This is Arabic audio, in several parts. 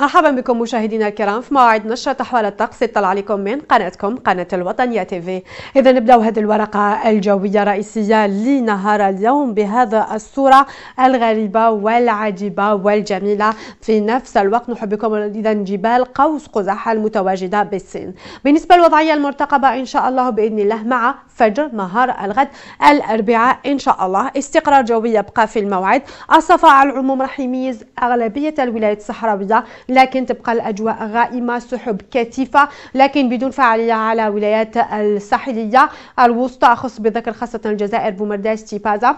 مرحبا بكم مشاهدينا الكرام في موعد نشرة أحوال الطقس يطلع عليكم من قناتكم قناة الوطنية تيفي إذا نبداو هذه الورقة الجوية الرئيسية لنهار اليوم بهذا الصورة الغريبة والعجيبة والجميلة في نفس الوقت نحب بكم إذا جبال قوس قزح المتواجدة بالصين بالنسبة للوضعية المرتقبة إن شاء الله بإذن الله مع فجر نهار الغد الأربعاء إن شاء الله استقرار جوي يبقى في الموعد الصفاء على العموم راح يميز أغلبية الولايات الصحراوية لكن تبقى الأجواء غائمة سحب كثيفة لكن بدون فعالية على ولايات الساحلية الوسطى أخص بذكر خاصة الجزائر بومرداش تيبازا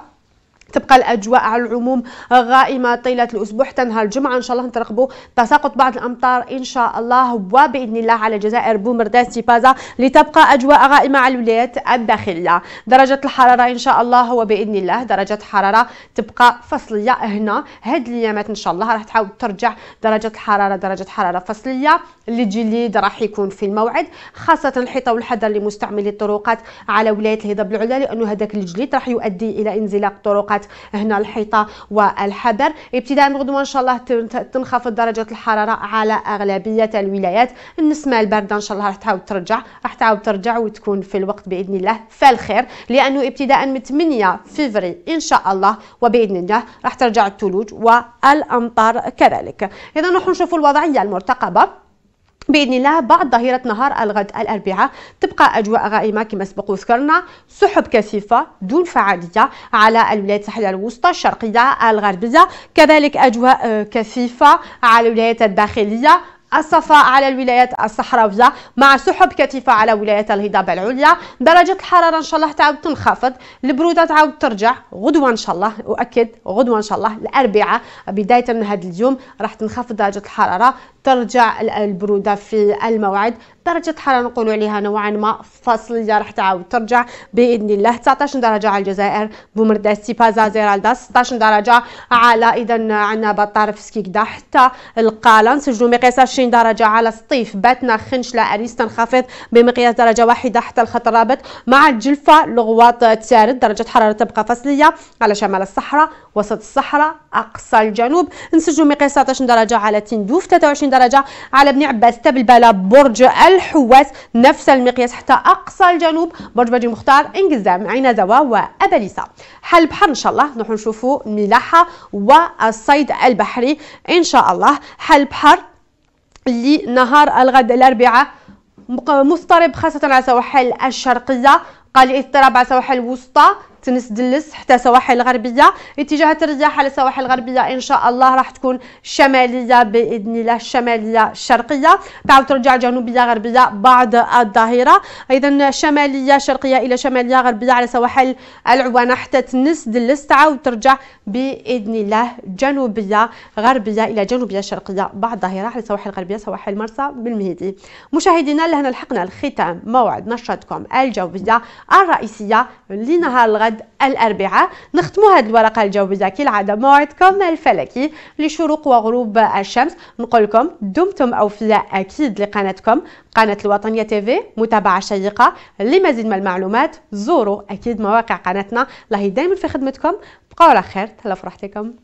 تبقى الاجواء على العموم غائمه طيله الاسبوع حتى نهار الجمعه ان شاء الله نترقبوا تساقط بعض الامطار ان شاء الله وباذن الله على جزائر بومرداس تيبازا لتبقى اجواء غائمه على الولايات الداخليه درجه الحراره ان شاء الله وباذن الله درجه حراره تبقى فصليه هنا هاد الايامات ان شاء الله راح تحاول ترجع درجه الحراره درجه حراره فصليه الجليد راح يكون في الموعد خاصه الحيطه والحذر لمستعملي الطرقات على ولايه الهضاب العليا لانه هذاك الجليد راح يؤدي الى انزلاق طرقات قطعت هنا الحيطه والحبر ابتداء من غدوه ان شاء الله تنخفض درجه الحراره على اغلبيه الولايات النسمه البارده ان شاء الله راح تعاود ترجع راح تعاود ترجع وتكون في الوقت باذن الله فالخير لانه ابتداء من 8 فيفري ان شاء الله وباذن الله راح ترجع الثلوج والامطار كذلك اذا نروح نشوفوا الوضعيه المرتقبه باذن الله بعد ظهيره نهار الغد الاربعاء تبقى اجواء غائمه كما سبق وذكرنا سحب كثيفه دون فعاليه على الولايات الساحليه الوسطى الشرقيه الغربيه كذلك اجواء آه، كثيفه على الولايات الداخليه الصفاء على الولايات الصحراويه مع سحب كثيفه على ولايات الهضاب العليا درجه الحراره ان شاء الله تعاود تنخفض البروده تعاود ترجع غدوه ان شاء الله اؤكد غدوه ان شاء الله الاربعاء بدايه من هذا اليوم راح تنخفض درجه الحراره ترجع البروده في الموعد درجه حراره نقول عليها نوعا ما فاصليه راح تعاود ترجع باذن الله 19 درجه على الجزائر بومرداسي بازا زيرالدا 16 درجه على اذا عندنا بطارف سكيكدا حتى القالة نسجلوا مقياس 20 درجه على سطيف باتنا خنشله اريس تنخفض بمقياس درجه واحده حتى الخط الرابط مع الجلفه لغواط تسارد درجه حراره تبقى فاصليه على شمال الصحراء وسط الصحراء اقصى الجنوب نسجلوا مقياس 19 درجه على تندوف 23 درجه على بن عباس تبلبله برج الحواس نفس المقياس حتى أقصى الجنوب برج بادي مختار إنجزام عين زوا وابليسا حل البحر إن شاء الله نروحو نشوفو الملاحة والصيد البحري إن شاء الله حل البحر لنهار الغد الأربعاء مضطرب خاصة على سواحل الشرقية قال اضطراب على سواحل الوسطى تنسدلس حتى سواحل الغربيه اتجاهات الرياح على السواحل الغربيه ان شاء الله راح تكون شماليه باذن الله شماليه شرقيه تعاود ترجع جنوبيه غربيه بعد الظهيره ايضا شماليه شرقيه الى شماليه غربيه على سواحل العوانه حتى تنس دلس تعاود ترجع باذن الله جنوبيه غربيه الى جنوبيه شرقيه بعد الظهيره على السواحل الغربيه سواحل مرسى بالمهيدي مشاهدينا لهنا لحقنا الختام موعد نشرتكم الجويه الرئيسيه لنهار الغد غد الأربعاء نختموا هذه الورقة الجوزة كالعادة موعدكم الفلكي لشروق وغروب الشمس نقول لكم دمتم أوفياء أكيد لقناتكم قناة الوطنية تيفي متابعة شيقة لمزيد من المعلومات زوروا أكيد مواقع قناتنا الله دائما في خدمتكم بقوا على خير تهلاو في راحتكم